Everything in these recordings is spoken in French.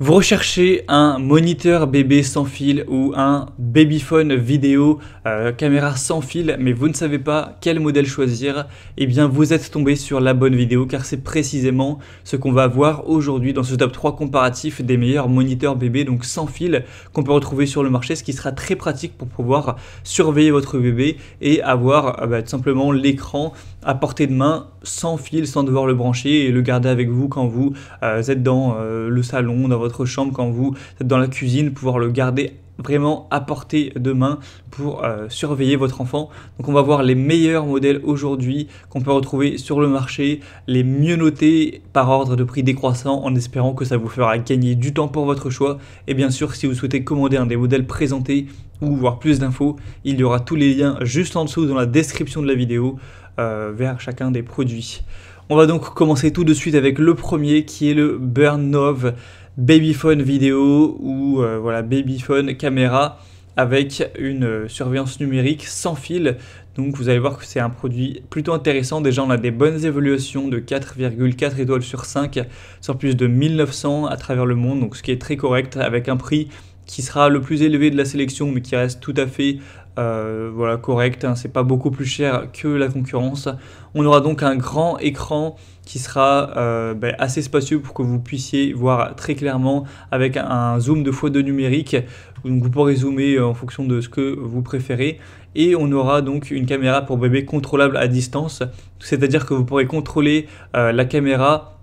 Vous recherchez un moniteur bébé sans fil ou un babyphone vidéo euh, caméra sans fil mais vous ne savez pas quel modèle choisir, et eh bien vous êtes tombé sur la bonne vidéo car c'est précisément ce qu'on va voir aujourd'hui dans ce top 3 comparatif des meilleurs moniteurs bébé donc sans fil qu'on peut retrouver sur le marché ce qui sera très pratique pour pouvoir surveiller votre bébé et avoir euh, bah, tout simplement l'écran à portée de main sans fil sans devoir le brancher et le garder avec vous quand vous euh, êtes dans le salon, dans chambre quand vous êtes dans la cuisine, pouvoir le garder vraiment à portée de main pour euh, surveiller votre enfant. Donc on va voir les meilleurs modèles aujourd'hui qu'on peut retrouver sur le marché, les mieux notés par ordre de prix décroissant en espérant que ça vous fera gagner du temps pour votre choix. Et bien sûr si vous souhaitez commander un des modèles présentés ou voir plus d'infos, il y aura tous les liens juste en dessous dans la description de la vidéo euh, vers chacun des produits. On va donc commencer tout de suite avec le premier qui est le burn Burnov babyphone vidéo ou euh, voilà babyphone caméra avec une euh, surveillance numérique sans fil. Donc vous allez voir que c'est un produit plutôt intéressant. Déjà on a des bonnes évaluations de 4,4 étoiles sur 5 sur plus de 1900 à travers le monde, donc ce qui est très correct avec un prix qui sera le plus élevé de la sélection mais qui reste tout à fait euh, voilà, correct, hein, c'est pas beaucoup plus cher que la concurrence. On aura donc un grand écran qui sera euh, ben, assez spacieux pour que vous puissiez voir très clairement avec un zoom de fois de numérique. Donc vous pourrez zoomer euh, en fonction de ce que vous préférez. Et on aura donc une caméra pour bébé contrôlable à distance, c'est-à-dire que vous pourrez contrôler la caméra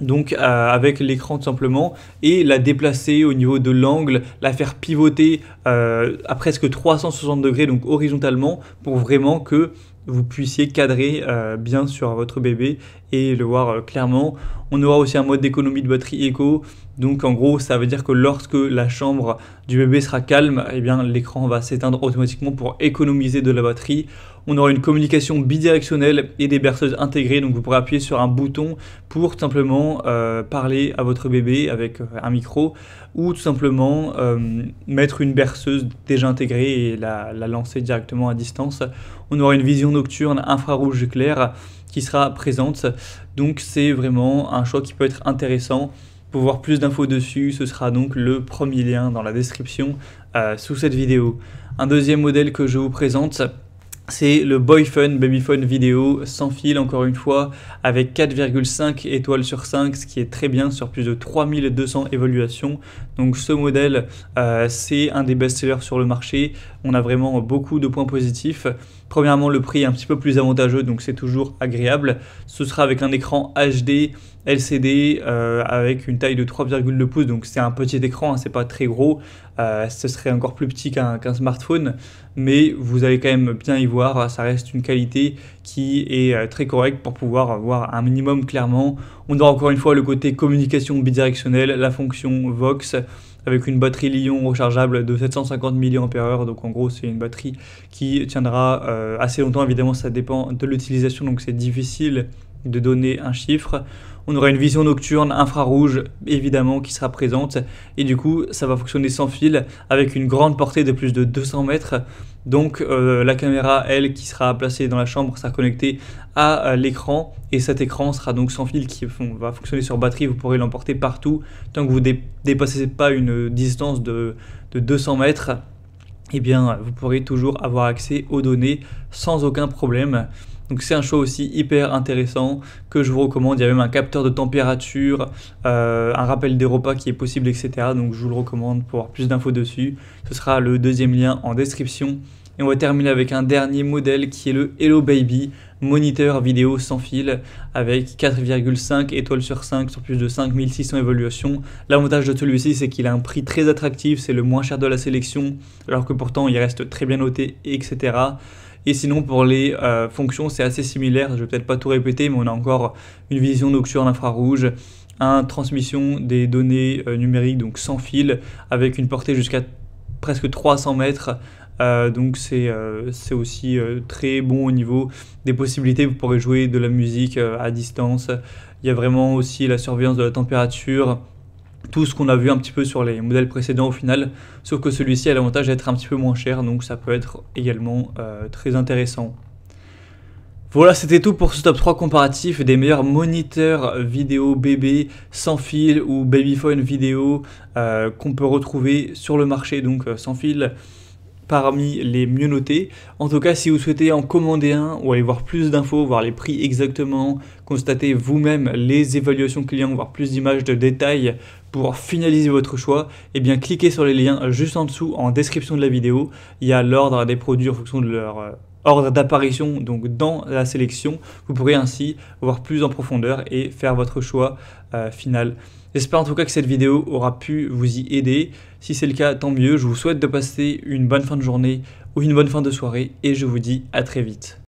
donc euh, avec l'écran tout simplement et la déplacer au niveau de l'angle, la faire pivoter euh, à presque 360 degrés donc horizontalement pour vraiment que vous puissiez cadrer euh, bien sur votre bébé et le voir clairement. On aura aussi un mode d'économie de batterie éco, donc en gros, ça veut dire que lorsque la chambre du bébé sera calme, eh bien l'écran va s'éteindre automatiquement pour économiser de la batterie. On aura une communication bidirectionnelle et des berceuses intégrées, donc vous pourrez appuyer sur un bouton pour simplement euh, parler à votre bébé avec euh, un micro ou tout simplement euh, mettre une berceuse déjà intégrée et la, la lancer directement à distance. On aura une vision nocturne infrarouge clair qui sera présente, donc c'est vraiment un choix qui peut être intéressant. Pour voir plus d'infos dessus, ce sera donc le premier lien dans la description euh, sous cette vidéo. Un deuxième modèle que je vous présente, c'est le Boyfun Babyphone vidéo sans fil, encore une fois, avec 4,5 étoiles sur 5, ce qui est très bien sur plus de 3200 évaluations. Donc ce modèle, euh, c'est un des best-sellers sur le marché. On a vraiment beaucoup de points positifs. Premièrement, le prix est un petit peu plus avantageux, donc c'est toujours agréable. Ce sera avec un écran HD LCD euh, avec une taille de 3,2 pouces, donc c'est un petit écran, hein, c'est pas très gros, euh, ce serait encore plus petit qu'un smartphone, mais vous allez quand même bien y voir, ça reste une qualité qui est euh, très correcte pour pouvoir voir un minimum clairement. On a encore une fois le côté communication bidirectionnelle, la fonction Vox, avec une batterie Lyon rechargeable de 750 mAh. Donc en gros, c'est une batterie qui tiendra assez longtemps. Évidemment, ça dépend de l'utilisation, donc c'est difficile de donner un chiffre, on aura une vision nocturne infrarouge évidemment qui sera présente et du coup ça va fonctionner sans fil avec une grande portée de plus de 200 mètres donc euh, la caméra elle qui sera placée dans la chambre sera connectée à euh, l'écran et cet écran sera donc sans fil qui va fonctionner sur batterie vous pourrez l'emporter partout tant que vous ne dépassez pas une distance de, 200 mètres et eh bien vous pourrez toujours avoir accès aux données sans aucun problème donc c'est un choix aussi hyper intéressant que je vous recommande. Il y a même un capteur de température, euh, un rappel des repas qui est possible, etc. Donc je vous le recommande pour avoir plus d'infos dessus. Ce sera le deuxième lien en description. Et on va terminer avec un dernier modèle qui est le Hello Baby, moniteur vidéo sans fil avec 4,5 étoiles sur 5 sur plus de 5600 évaluations. L'avantage de celui-ci, c'est qu'il a un prix très attractif, c'est le moins cher de la sélection, alors que pourtant il reste très bien noté, etc. Et sinon, pour les euh, fonctions, c'est assez similaire. Je vais peut-être pas tout répéter, mais on a encore une vision nocturne infrarouge, un transmission des données euh, numériques, donc sans fil, avec une portée jusqu'à presque 300 mètres. Euh, donc c'est aussi très bon au niveau des possibilités. Vous pourrez jouer de la musique à distance. Il y a vraiment aussi la surveillance de la température, tout ce qu'on a vu un petit peu sur les modèles précédents au final, sauf que celui-ci a l'avantage d'être un petit peu moins cher, donc ça peut être également euh, très intéressant. Voilà, c'était tout pour ce top 3 comparatif des meilleurs moniteurs vidéo bébé sans fil ou babyphone vidéo euh, qu'on peut retrouver sur le marché, donc euh, sans fil parmi les mieux notés. En tout cas, si vous souhaitez en commander un ou aller voir plus d'infos, voir les prix exactement, constater vous-même les évaluations clients, voir plus d'images de détails pour finaliser votre choix, eh bien cliquez sur les liens juste en dessous en description de la vidéo. Il y a l'ordre des produits en fonction de leur euh, ordre d'apparition donc dans la sélection. Vous pourrez ainsi voir plus en profondeur et faire votre choix euh, final. J'espère en tout cas que cette vidéo aura pu vous y aider. Si c'est le cas, tant mieux. Je vous souhaite de passer une bonne fin de journée ou une bonne fin de soirée et je vous dis à très vite.